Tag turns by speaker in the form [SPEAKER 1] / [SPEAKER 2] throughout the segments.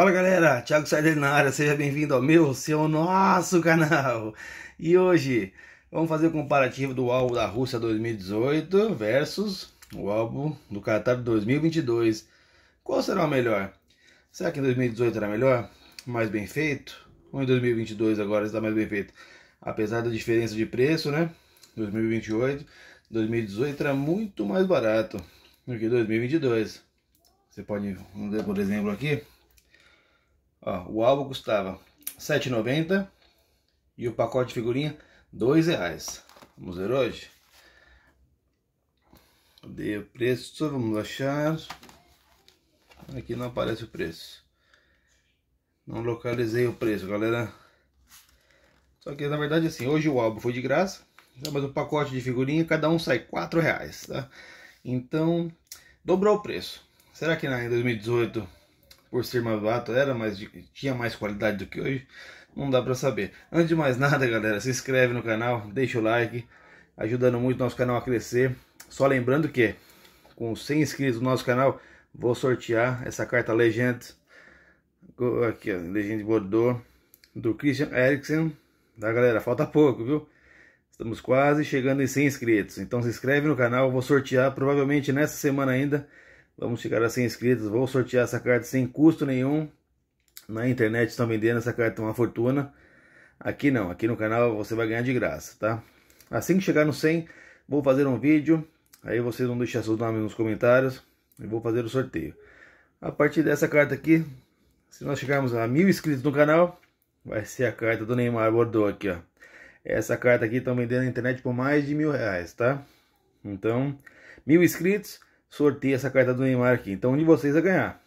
[SPEAKER 1] Fala galera, Thiago Saideiro na área, seja bem-vindo ao meu, seu, nosso canal. E hoje vamos fazer o um comparativo do álbum da Rússia 2018 versus o álbum do Qatar 2022. Qual será o melhor? Será que em 2018 era melhor? Mais bem feito? Ou em 2022 agora está mais bem feito? Apesar da diferença de preço, né? 2028, 2018 era muito mais barato do que 2022. Você pode ver por exemplo aqui. Ó, o álbum custava R$ 7,90 e o pacote de figurinha R$ reais. Vamos ver hoje? Cadê o preço, vamos achar. Aqui não aparece o preço. Não localizei o preço, galera. Só que na verdade assim, hoje o álbum foi de graça, né? mas o pacote de figurinha cada um sai R$ reais, tá? Então, dobrou o preço. Será que na, em 2018 por ser mais barato era, mas tinha mais qualidade do que hoje, não dá para saber. Antes de mais nada, galera, se inscreve no canal, deixa o like, ajudando muito nosso canal a crescer. Só lembrando que com 100 inscritos no nosso canal, vou sortear essa carta legenda aqui, ó, legenda de Bordeaux do Christian Eriksen. da tá, galera? Falta pouco, viu? Estamos quase chegando em 100 inscritos. Então se inscreve no canal, vou sortear provavelmente nessa semana ainda Vamos chegar a assim 100 inscritos. Vou sortear essa carta sem custo nenhum. Na internet estão vendendo essa carta é uma fortuna. Aqui não, aqui no canal você vai ganhar de graça, tá? Assim que chegar no 100, vou fazer um vídeo. Aí vocês vão deixar seus nomes nos comentários. E vou fazer o sorteio. A partir dessa carta aqui, se nós chegarmos a mil inscritos no canal, vai ser a carta do Neymar Bordeaux aqui, ó. Essa carta aqui estão vendendo na internet por mais de mil reais, tá? Então, mil inscritos sorteio essa carta do Neymar aqui. Então um de vocês vai ganhar.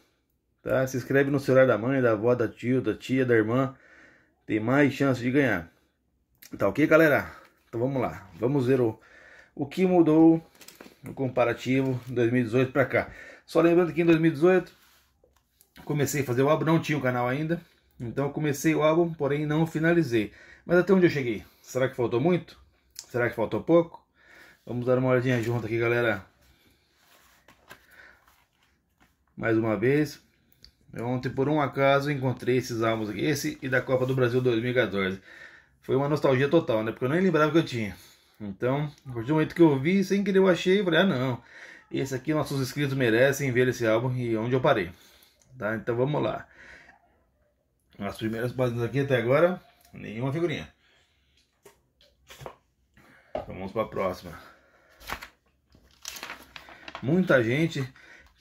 [SPEAKER 1] Tá? Se inscreve no celular da mãe, da avó, da tio, da tia, da irmã. Tem mais chance de ganhar. Tá ok, galera? Então vamos lá. Vamos ver o, o que mudou no comparativo 2018 para cá. Só lembrando que em 2018 comecei a fazer o álbum, não tinha o canal ainda. Então comecei o álbum, porém não finalizei. Mas até onde eu cheguei? Será que faltou muito? Será que faltou pouco? Vamos dar uma olhadinha junto aqui, galera mais uma vez. Eu ontem, por um acaso, encontrei esses álbuns aqui, esse e da Copa do Brasil 2014. Foi uma nostalgia total, né? Porque eu nem lembrava que eu tinha. Então, a partir do momento que eu vi, sem querer eu achei, eu falei, ah não, esse aqui nossos inscritos merecem ver esse álbum e onde eu parei. Tá? Então vamos lá. As primeiras páginas aqui até agora, nenhuma figurinha. Vamos para a próxima. Muita gente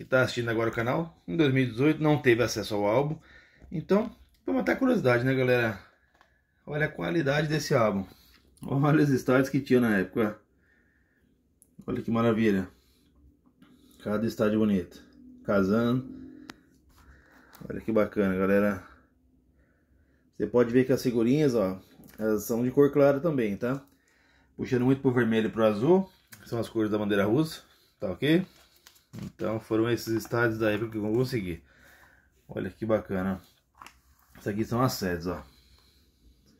[SPEAKER 1] que está assistindo agora o canal, em 2018 não teve acesso ao álbum. Então, foi até curiosidade, né, galera? Olha a qualidade desse álbum. Olha os estádios que tinha na época. Olha que maravilha. Cada estádio bonito. Casando. Olha que bacana, galera. Você pode ver que as figurinhas, ó, elas são de cor clara também, tá? Puxando muito pro vermelho e pro azul. São as cores da bandeira russa, tá ok? Então foram esses estádios da época que eu consegui. Olha que bacana. Essa aqui são as sedes, ó.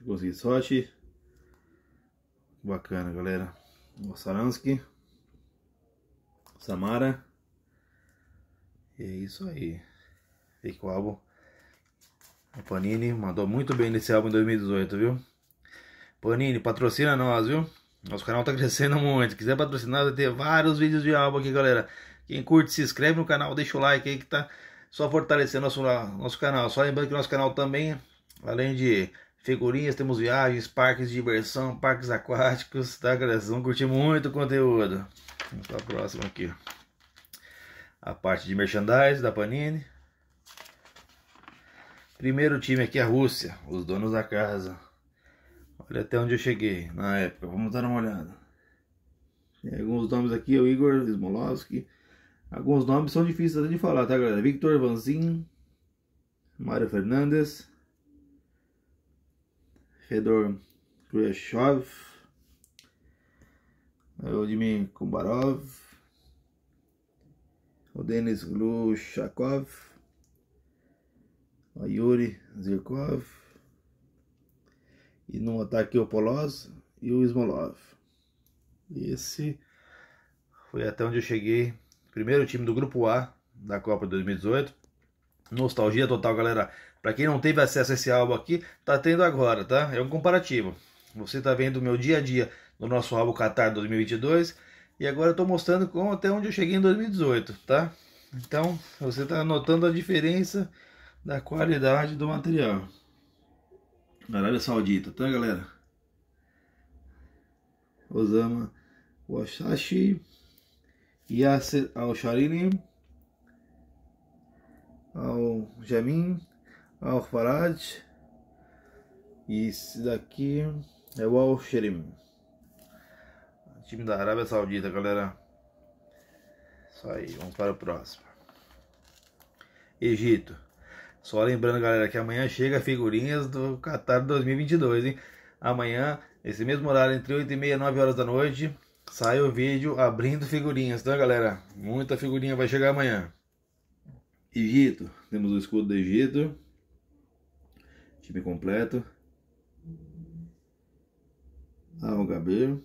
[SPEAKER 1] Consegui sorte. Bacana, galera. Saransky. Samara. E é isso aí. Fique com o álbum. A Panini mandou muito bem nesse álbum em 2018, viu? Panini, patrocina nós, viu? Nosso canal tá crescendo muito. Se quiser patrocinar, vai ter vários vídeos de álbum aqui, galera. Quem curte, se inscreve no canal, deixa o like aí que tá só fortalecendo nosso, nosso canal. Só lembrando que nosso canal também, além de figurinhas, temos viagens, parques de diversão, parques aquáticos, tá, galera? Vocês vão curtir muito o conteúdo. Vamos pra próxima aqui. A parte de merchandising da Panini. Primeiro time aqui é a Rússia, os donos da casa. Olha até onde eu cheguei na época, vamos dar uma olhada. Tem alguns nomes aqui, é o Igor Smolovski, Alguns nomes são difíceis de falar, tá, galera? Victor Vanzin, Mário Fernandes, Fedor Khrushchev, Vladimir Kumbarov, o Denis Glushakov, o Yuri Zirkov, e no ataque o Polos e o Smolov. Esse foi até onde eu cheguei primeiro time do Grupo A da Copa 2018. Nostalgia total, galera. Para quem não teve acesso a esse álbum aqui, tá tendo agora, tá? É um comparativo. Você tá vendo o meu dia a dia no nosso álbum Qatar 2022 e agora eu tô mostrando como até onde eu cheguei em 2018, tá? Então, você tá notando a diferença da qualidade do material. Arábia Saudita, tá, galera? Osama Washashi Yasser Al-Shariri, Al-Jamin, Al-Faraj e esse daqui é o Al-Shirim. Time da Arábia Saudita, galera. Isso aí, vamos para o próximo. Egito. Só lembrando, galera, que amanhã chega figurinhas do Qatar 2022, hein? Amanhã, esse mesmo horário, entre 8 e meia e 9 horas da noite, Sai o vídeo abrindo figurinhas, tá galera? Muita figurinha vai chegar amanhã. Egito, temos o escudo do Egito. Time completo. Ah, o Gabriel.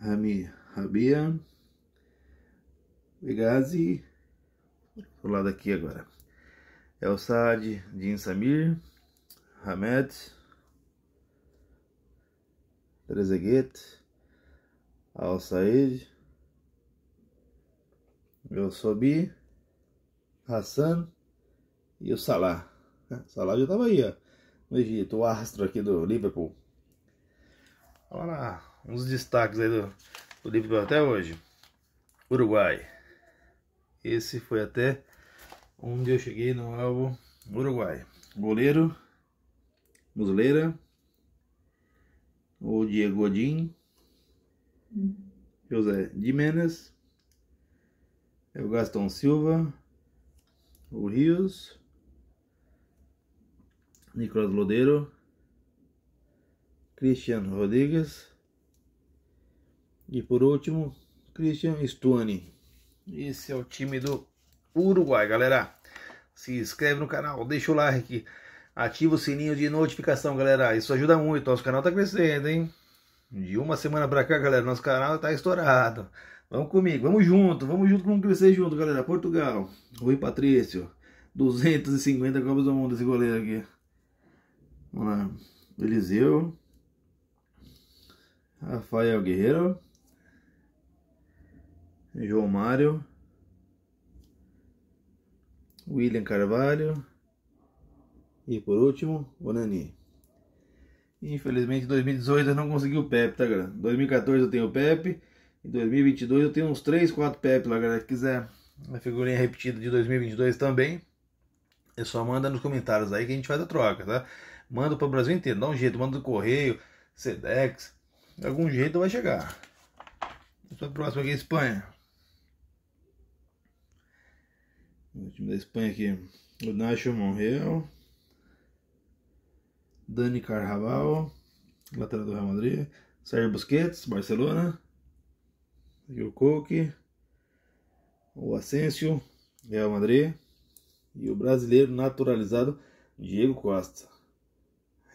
[SPEAKER 1] Rami, Rabia. Begazi. Do lado aqui agora. El Sadi, Din Samir. Hamed. Trezeguet, Al Said, eu Sobi, Hassan e o Salah. O Salah já estava aí, ó, no Egito, o astro aqui do Liverpool. Olha lá, uns destaques aí do, do Liverpool até hoje. Uruguai. Esse foi até onde eu cheguei no alvo Uruguai. Goleiro, Muslera, o Diego Godin, hum. José Jimenez, é o Gastão Silva, o Rios, Nicolas Lodeiro, Cristiano Rodrigues e por último Christian Stuani. Esse é o time do Uruguai, galera. Se inscreve no canal, deixa o like. Ativa o sininho de notificação, galera. Isso ajuda muito. Nosso canal tá crescendo, hein? De uma semana pra cá, galera, nosso canal tá estourado. Vamos comigo, vamos junto, vamos junto, vamos crescer junto, galera. Portugal, Rui Patrício, 250 Copas do Mundo esse goleiro aqui. Vamos lá, Eliseu, Rafael Guerreiro, João Mário, William Carvalho, e por último, o Nani. Infelizmente, em 2018 eu não consegui o Pepe, tá, galera? 2014 eu tenho o Pepe. Em 2022 eu tenho uns 3, 4 Pepe lá, galera. Se quiser a figurinha repetida de 2022 também, é só manda nos comentários aí que a gente faz a troca, tá? Manda para o Brasil inteiro, dá um jeito, manda do correio, Sedex, de algum jeito vai chegar. Só próximo aqui, Espanha. O time da Espanha aqui, o Nacho Monreal. Dani Carvalho, lateral do Real Madrid, Sérgio Busquets, Barcelona, e o o Asensio, Real Madrid, e o brasileiro naturalizado Diego Costa.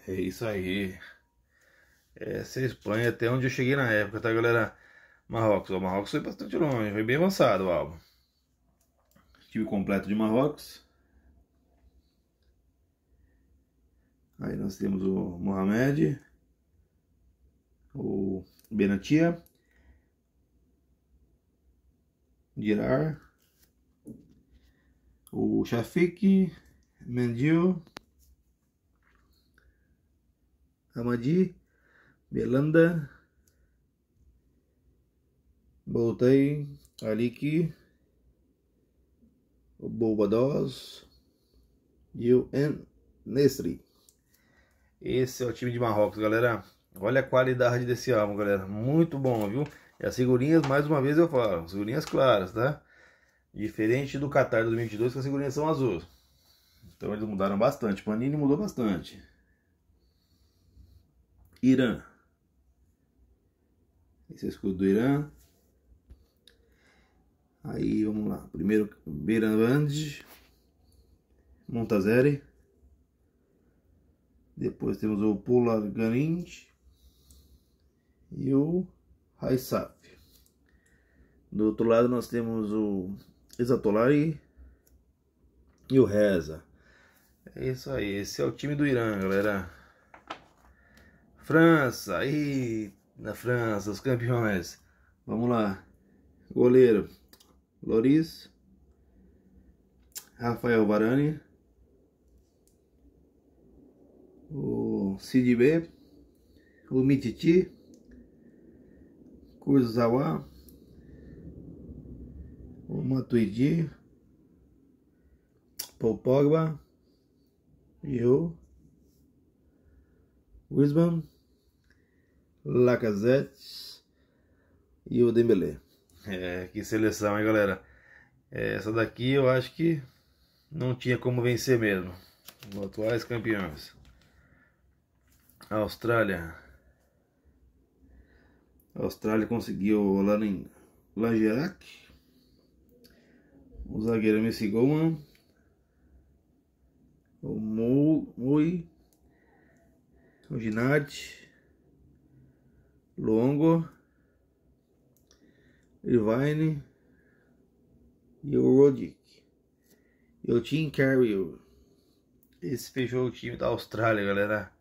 [SPEAKER 1] É isso aí. Essa é a Espanha até onde eu cheguei na época, tá galera? Marrocos. O Marrocos foi bastante longe, foi bem avançado o álbum. Time completo de Marrocos. Aí nós temos o Mohamed, o Benatia, Girar, o Shafiq, Mendil, Amadi, Belanda, Boltei, Aliki, Bobados e o Nesri. Esse é o time de Marrocos, galera. Olha a qualidade desse álbum, galera. Muito bom, viu? E as figurinhas, mais uma vez eu falo, figurinhas claras, tá? Diferente do Qatar 2022, que as figurinhas são azuis. Então eles mudaram bastante. Panini mudou bastante. Irã. Esse é o escudo do Irã. Aí, vamos lá. Primeiro, Beirand. Montazeri. Depois temos o Polar Garind e o Haisaf. Do outro lado nós temos o Exatolari e o Reza. É isso aí, esse é o time do Irã, galera. França, aí na França, os campeões. Vamos lá. Goleiro, Loris, Rafael Varane, o B, o Mititi, Kurzawa, o Matuidi, Paul Pogba, eu, Wisman, Lacazette e o Dembélé. É, que seleção, hein, galera? É, essa daqui eu acho que não tinha como vencer mesmo. Os atuais campeões. A Austrália. A Austrália conseguiu lá em Langerak. O zagueiro Messi Goman. O Mo, O Ginati. Longo. Irvine. E o Rodick. E o Tim Carroll. Esse fechou o time da Austrália, galera.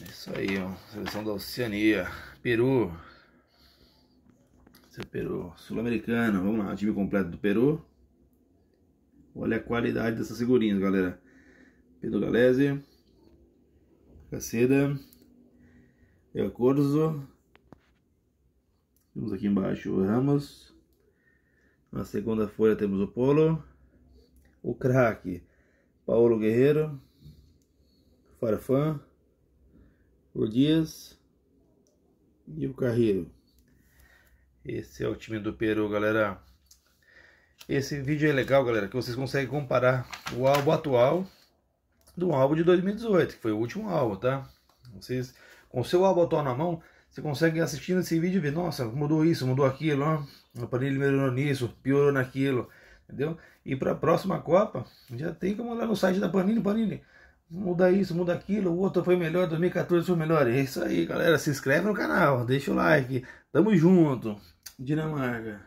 [SPEAKER 1] É isso aí, ó. Seleção da Oceania. Peru. Esse é Peru. Sul-Americano. Vamos lá, time completo do Peru. Olha a qualidade dessas figurinhas, galera. Pedro Galese. Caceda. El Corzo. Temos aqui embaixo o Ramos. Na segunda folha temos o Polo. O craque. Paulo Guerreiro. Farfan o Dias e o Carreiro. Esse é o time do Peru, galera. Esse vídeo é legal, galera, que vocês conseguem comparar o álbum atual do álbum de 2018, que foi o último álbum, tá? Vocês, com o seu álbum atual na mão, você consegue assistindo esse vídeo e ver, nossa, mudou isso, mudou aquilo, ó, o aparelho melhorou nisso, piorou naquilo, entendeu? E para a próxima Copa, já tem como olhar no site da Panini, Panini, muda isso, muda aquilo, o outro foi melhor, 2014 foi melhor. É isso aí, galera. Se inscreve no canal, deixa o like. Tamo junto. Dinamarca.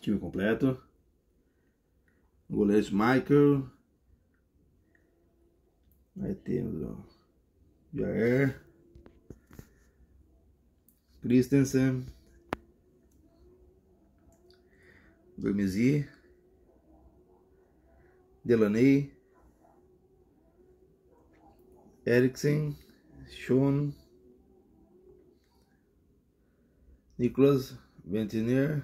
[SPEAKER 1] Time completo. goleiro Michael. Aí temos o Jair. Christensen. Dormizi. Delaney. Eriksen, Schoen, Niklas Ventiner,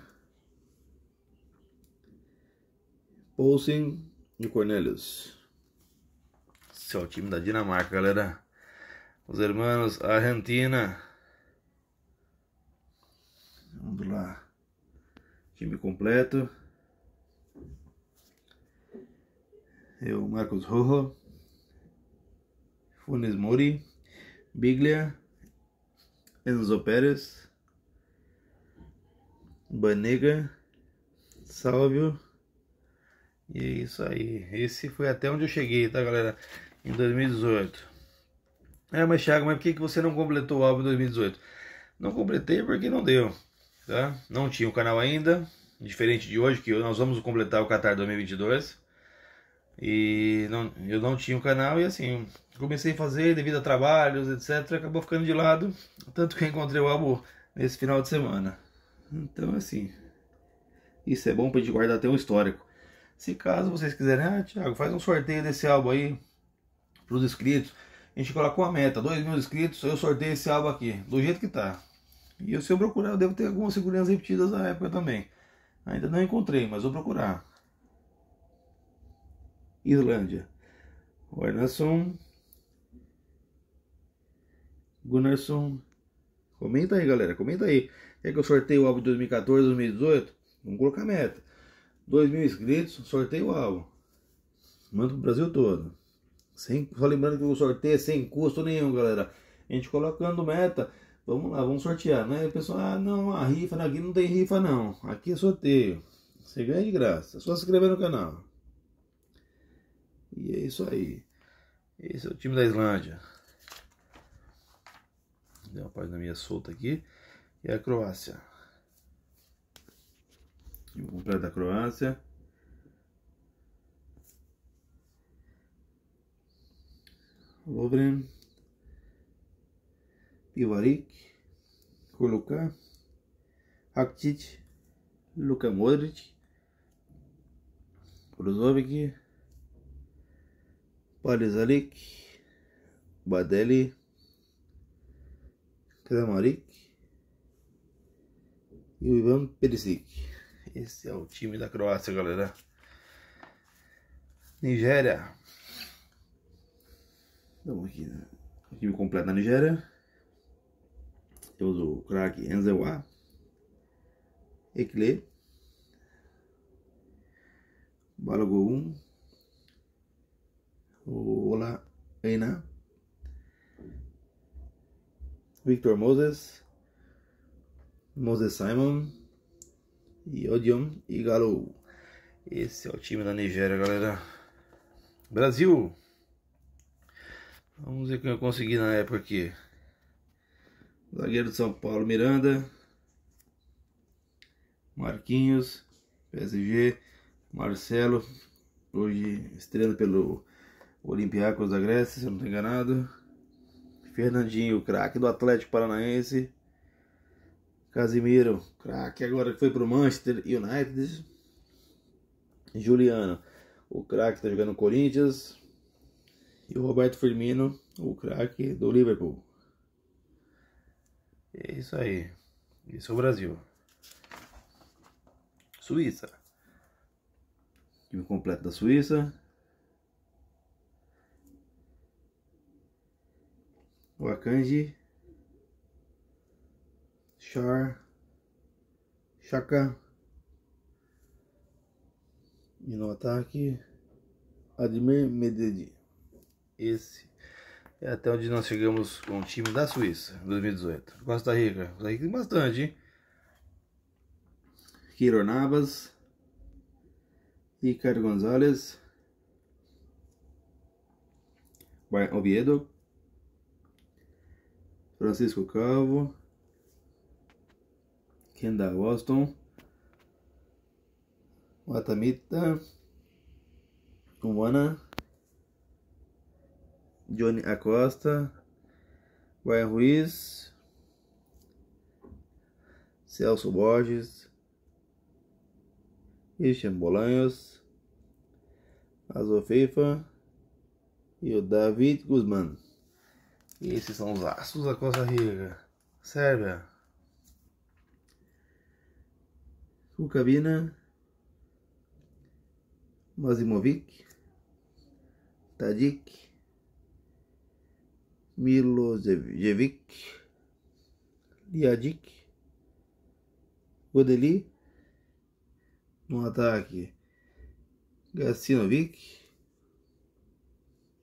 [SPEAKER 1] Poulsen e Cornelius. Esse é o time da Dinamarca, galera. Os irmãos Argentina. Vamos lá. Time completo. Eu, Marcos Rojo. Funes Mori, Biglia, Enzo Pérez, Banega, Salvio E é isso aí. Esse foi até onde eu cheguei, tá, galera? Em 2018. É, mas Thiago, mas por que, que você não completou o álbum em 2018? Não completei porque não deu, tá? Não tinha o canal ainda, diferente de hoje, que nós vamos completar o Qatar 2022. E não, eu não tinha o canal e assim, comecei a fazer devido a trabalhos, etc., acabou ficando de lado, tanto que encontrei o álbum nesse final de semana. Então, assim, isso é bom para gente guardar até um histórico. Se caso vocês quiserem, ah, Thiago, faz um sorteio desse álbum aí para os inscritos. A gente colocou uma meta, 2 mil inscritos, eu sorteio esse álbum aqui, do jeito que tá. E eu, se eu procurar, eu devo ter algumas figurinhas repetidas da época também. Ainda não encontrei, mas vou procurar. Islândia. Ornason Gunnarsson. Comenta aí, galera. Comenta aí. Quer que eu sorteio o álbum de 2014, 2018? Vamos colocar meta. 2 mil inscritos, sorteio o álbum. Manda pro Brasil todo. Sem, só lembrando que o sorteio é sem custo nenhum, galera. A gente colocando meta. Vamos lá, vamos sortear, né? O pessoal, ah, não, a rifa, aqui não tem rifa, não. Aqui é sorteio. Você ganha de graça. É só se inscrever no canal. E é isso aí. Esse é o time da Islândia deu uma página meia solta aqui. E é a Croácia. Vou comprar da Croácia. Lovren. Pivarik. Colocar. Rakitic. Luka Modric. Brozovic. Parizalik. Badeli Kramaric e o Ivan Perisic. Esse é o time da Croácia, galera. Nigéria. Vamos aqui, né? O time completo da Nigéria. Temos o craque Enzewa. Ekle. Balogun. Ola Eina. Victor Moses, Moses Simon e Odion Igalo. Esse é o time da Nigéria, galera. Brasil! Vamos ver quem eu consegui na época aqui. Zagueiro de São Paulo, Miranda. Marquinhos, PSG. Marcelo, hoje estrela pelo Olympiacos da Grécia, se eu não estou enganado. Fernandinho, craque do Atlético Paranaense. Casimiro, craque agora que foi para o Manchester United. Juliano, o craque tá jogando no Corinthians. E o Roberto Firmino, o craque do Liverpool. É isso aí. Isso é o Brasil. Suíça. Time completo da Suíça. Wakanji, Char, Chaka, e no ataque, Admir Mededi. Esse é até onde nós chegamos com o time da Suíça, 2018. Costa Rica, Costa Rica tem bastante, hein? Kiro Navas, Ricardo Gonzalez, Oviedo, Francisco Calvo, Kenda Boston, Watamita, Cumana, Johnny Acosta, Brian Ruiz, Celso Borges, Christian Bolanhos, Azofeifa e o David Guzmán. E esses são os aços da Costa Rica. Sérvia. Rukavina. Mazimovic. Tadic. Milojevic. Liadic. Godeli. No ataque. Gacinovic.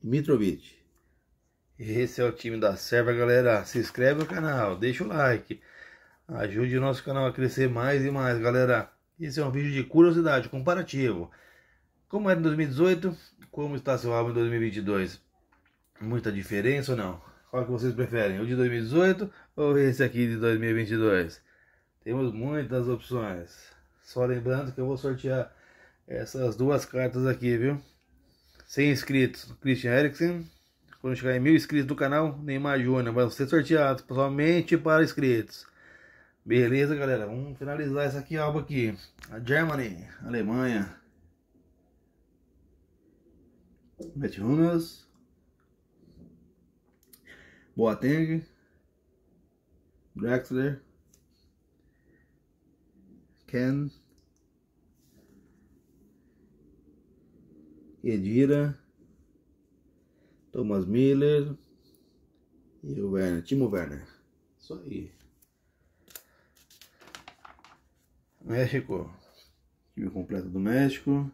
[SPEAKER 1] Mitrovic. Esse é o time da Serva, galera. Se inscreve no canal, deixa o like. Ajude o nosso canal a crescer mais e mais, galera. Esse é um vídeo de curiosidade, comparativo. Como era em 2018, como está seu álbum em 2022? Muita diferença ou não? Qual que vocês preferem? O de 2018 ou esse aqui de 2022? Temos muitas opções. Só lembrando que eu vou sortear essas duas cartas aqui, viu? Sem inscritos, Christian Eriksen quando chegar em mil inscritos do canal, Neymar Júnior vai ser sorteado somente para inscritos. Beleza, galera? Vamos finalizar essa aqui, alba aqui. A Germany, Alemanha. Matt Hummels. Boateng. Drexler. Ken. Edira. Thomas Miller e o Werner, Timo Werner. Isso aí. México. Time completo do México.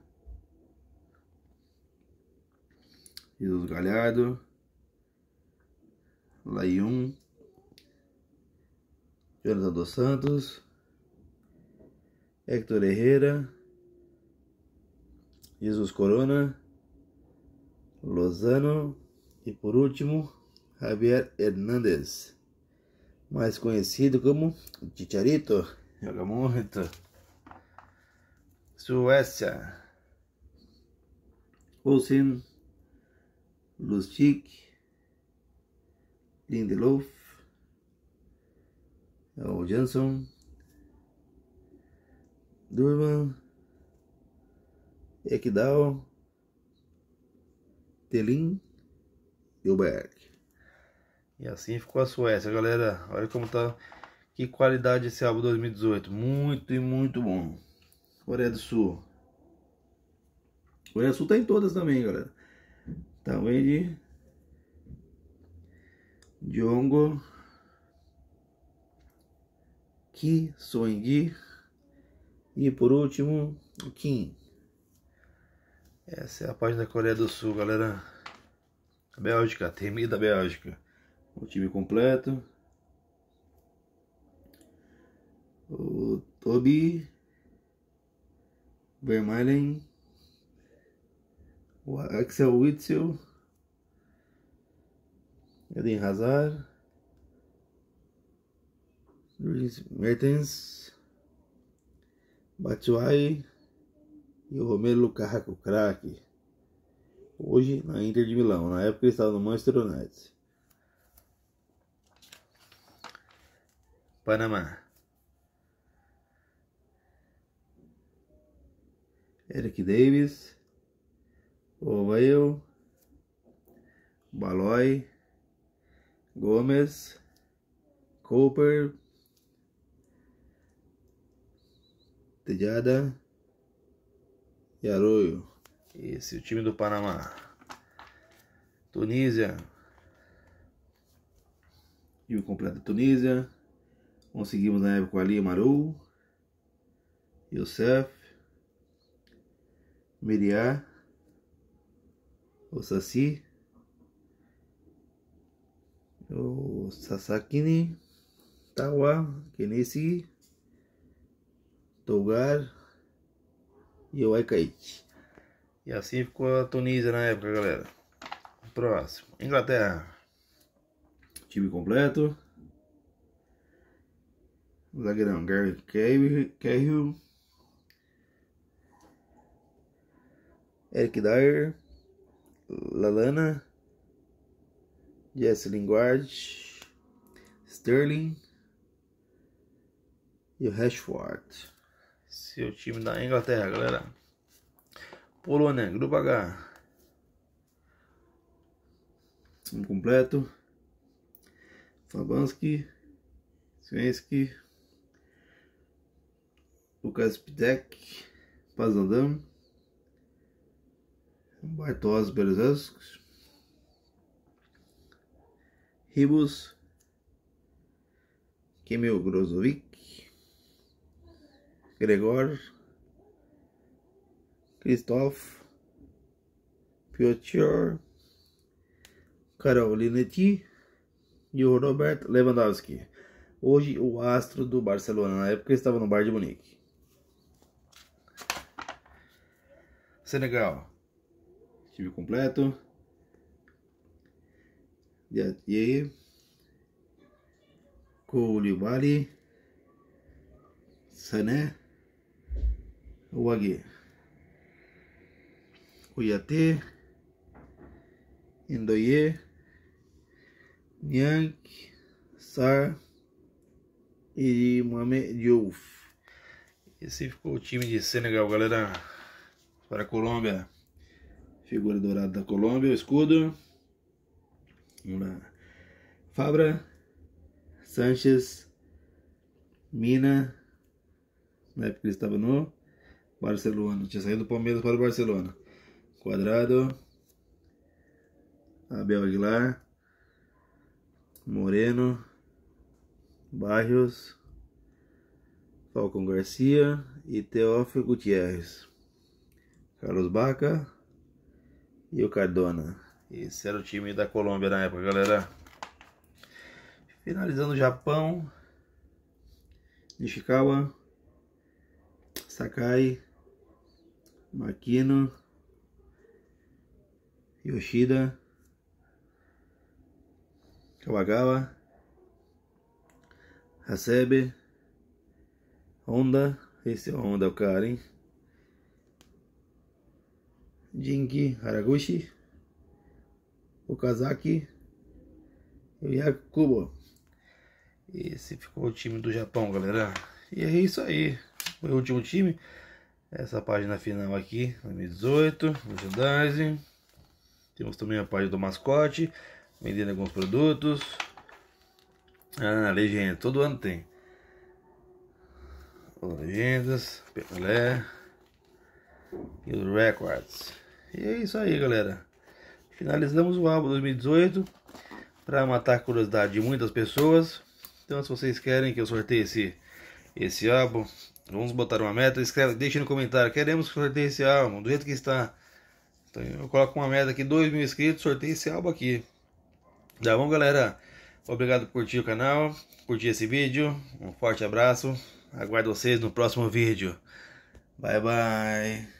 [SPEAKER 1] Jesus Galhardo. Layun. Jonathan dos Santos. Hector Herrera. Jesus Corona. Lozano. E por último, Javier Hernández, mais conhecido como Chicharito, joga muito. Suécia, Olsen, Lustig, Lindelof, o Jansson, Durman, Ekdal, Telin, e E assim ficou a Suécia, galera. Olha como tá. Que qualidade esse álbum 2018. Muito e muito bom. Coreia do Sul. Coreia do Sul tá em todas também, galera. Tá de Diongo. Ki Soengi. E por último, o Kim. Essa é a página da Coreia do Sul, galera. Bélgica, temida Bélgica. O time completo. O Tobi. Vermaelen. O Axel Witzel. Eden Hazard. Luis Mertens. Batshuayi. E o Romero Lukaku, craque hoje na Inter de Milão. Na época ele estava no Manchester United. Panamá. Eric Davis. Ovail. Baloy. Gomes. Cooper. Tejada. E Arroyo. Esse, o time do Panamá. Tunísia. e o completo Tunísia. Conseguimos na época ali Marou. Youssef. Miriá. O Sassi. O Sasakini. Tawa. Kenesi. Togar. E o Aikaichi. E assim ficou a Tunísia na época, galera. Próximo. Inglaterra. Time completo. Zagueirão Gary Cahill. Eric Dyer. Lalana. Jesse Lingard. Sterling. E o Rashford. Seu é time da Inglaterra, galera. Polônia, né? grupo H. completo. Fabanski, Svensky. Lucas Pidek, Pazandam, Bartos Berezovskis, Ribos, Kemil Grozovic, Gregor, Christophe Piotr, Carolinetti e o Robert Lewandowski. Hoje, o astro do Barcelona. Na época, estava no Bar de Munique. Senegal. Time completo. Diatier. Koulibaly. Sané. Ouagué. Cuiatê, Indoye, Nyank, Sar e Mame Diouf. Esse ficou o time de Senegal, galera. Para a Colômbia. Figura dourada da Colômbia, o escudo. Vamos lá. Fabra, Sanches, Mina, na época ele estava no Barcelona. Tinha saído do Palmeiras para o Barcelona. Quadrado, Abel Aguilar, Moreno, Barrios, Falcon Garcia e Teófilo Gutierrez, Carlos Baca e o Cardona. Esse era o time da Colômbia na época, galera. Finalizando o Japão, Nishikawa, Sakai, Makino. Yoshida, Kawagawa, Hasebe, Honda, esse é o Honda cara, hein? Jinki Haraguchi, Okazaki e Yakubo. Esse ficou o time do Japão, galera. E é isso aí. Foi o último time. Essa página final aqui, 2018, no Judaism. Temos também a página do mascote, vendendo alguns produtos. Ah, legenda, todo ano tem. Legendas, Pelé e os Records. E é isso aí, galera. Finalizamos o álbum 2018 para matar a curiosidade de muitas pessoas. Então, se vocês querem que eu sorteie esse, esse álbum, vamos botar uma meta. Escreve, deixe no comentário: queremos sortear esse álbum do jeito que está então eu coloco uma meta aqui, 2 mil inscritos, sorteio esse álbum aqui. Tá bom, galera? Obrigado por curtir o canal, curtir esse vídeo. Um forte abraço. Aguardo vocês no próximo vídeo. Bye, bye.